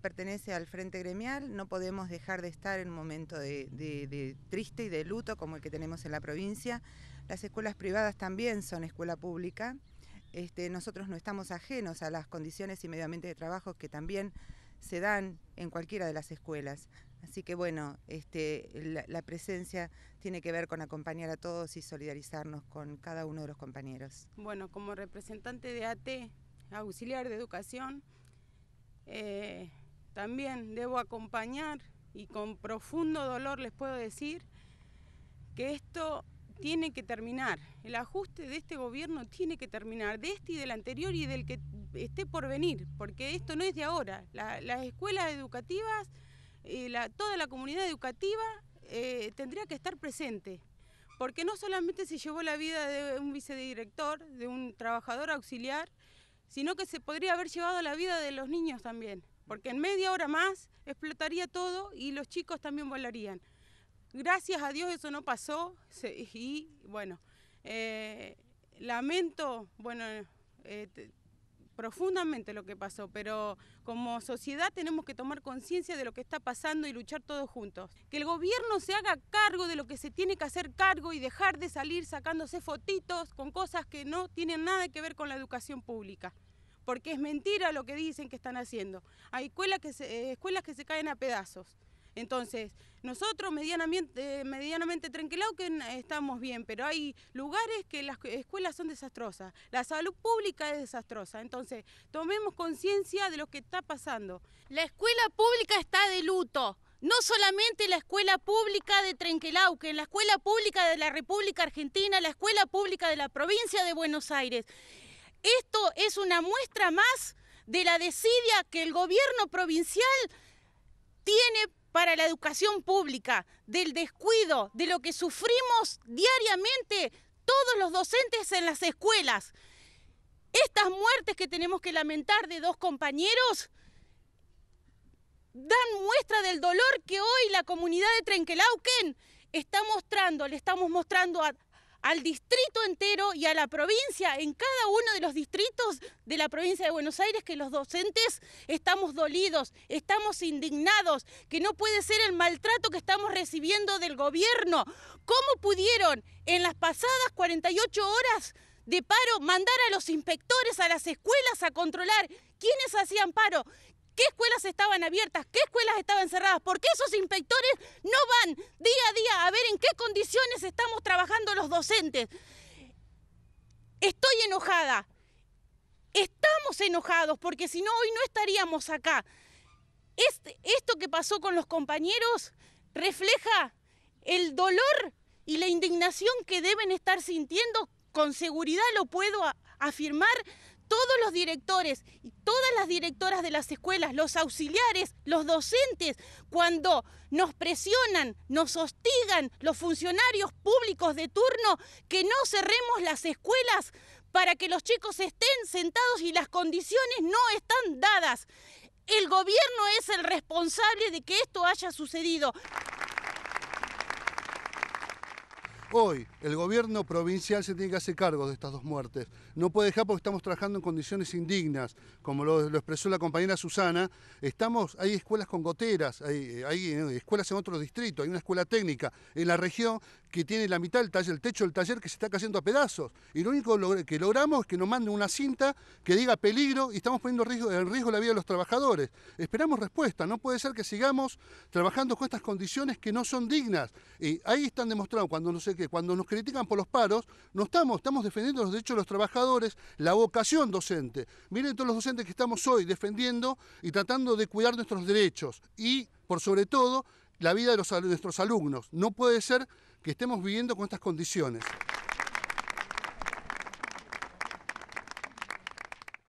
pertenece al Frente Gremial, no podemos dejar de estar en un momento de, triste y de luto como el que tenemos en la provincia. Las escuelas privadas también son escuela pública. Este, nosotros no estamos ajenos a las condiciones y medio ambiente de trabajo que también se dan en cualquiera de las escuelas. Así que bueno, este, la, la presencia tiene que ver con acompañar a todos y solidarizarnos con cada uno de los compañeros. Bueno, como representante de AT, auxiliar de educación, eh, también debo acompañar y con profundo dolor les puedo decir que esto tiene que terminar. El ajuste de este gobierno tiene que terminar, de este y del anterior y del que esté por venir, porque esto no es de ahora. las escuelas educativas, eh, toda la comunidad educativa eh, tendría que estar presente, porque no solamente se llevó la vida de un vicedirector, de un trabajador auxiliar, sino que se podría haber llevado la vida de los niños también, porque en media hora más explotaría todo y los chicos también volarían. Gracias a Dios eso no pasó y bueno, eh, lamento, bueno, eh, profundamente lo que pasó, pero como sociedad tenemos que tomar conciencia de lo que está pasando y luchar todos juntos. Que el gobierno se haga cargo de lo que se tiene que hacer cargo y dejar de salir sacándose fotitos con cosas que no tienen nada que ver con la educación pública. Porque es mentira lo que dicen que están haciendo. Hay escuelas que se, eh, escuelas que se caen a pedazos. Entonces, nosotros medianamente, medianamente que estamos bien, pero hay lugares que las escuelas son desastrosas, la salud pública es desastrosa, entonces tomemos conciencia de lo que está pasando. La escuela pública está de luto. No solamente la escuela pública de en la escuela pública de la República Argentina, la escuela pública de la provincia de Buenos Aires. Esto es una muestra más de la desidia que el gobierno provincial tiene para la educación pública, del descuido, de lo que sufrimos diariamente todos los docentes en las escuelas. Estas muertes que tenemos que lamentar de dos compañeros dan muestra del dolor que hoy la comunidad de Trenquelauquen está mostrando, le estamos mostrando a al distrito entero y a la provincia, en cada uno de los distritos de la provincia de Buenos Aires, que los docentes estamos dolidos, estamos indignados, que no puede ser el maltrato que estamos recibiendo del gobierno. ¿Cómo pudieron en las pasadas 48 horas de paro mandar a los inspectores a las escuelas a controlar quiénes hacían paro, qué escuelas estaban abiertas, qué escuelas estaban cerradas, ¿Por qué esos inspectores no van día a día a ver en qué condiciones estamos trabajando los docentes. Estoy enojada. Estamos enojados porque si no hoy no estaríamos acá. Este, esto que pasó con los compañeros refleja el dolor y la indignación que deben estar sintiendo, con seguridad lo puedo afirmar, todos los directores y todas las directoras de las escuelas, los auxiliares, los docentes, cuando nos presionan, nos hostigan los funcionarios públicos de turno, que no cerremos las escuelas para que los chicos estén sentados y las condiciones no están dadas. El gobierno es el responsable de que esto haya sucedido. Hoy el gobierno provincial se tiene que hacer cargo de estas dos muertes. No puede dejar porque estamos trabajando en condiciones indignas, como lo, expresó la compañera Susana. Estamos, hay escuelas con goteras, hay, eh, hay escuelas en otros distritos, hay una escuela técnica en la región que tiene la mitad del taller, el techo del taller que se está cayendo a pedazos. Y lo único que logramos es que nos manden una cinta que diga peligro y estamos poniendo en riesgo la vida de los trabajadores. Esperamos respuesta, no puede ser que sigamos trabajando con estas condiciones que no son dignas. Y ahí están demostrados, cuando, no sé qué, cuando nos critican por los paros, no estamos, estamos defendiendo los derechos de los trabajadores, la vocación docente. Miren todos los docentes que estamos hoy defendiendo y tratando de cuidar nuestros derechos y, por sobre todo, la vida de, nuestros alumnos. No puede ser que estemos viviendo con estas condiciones.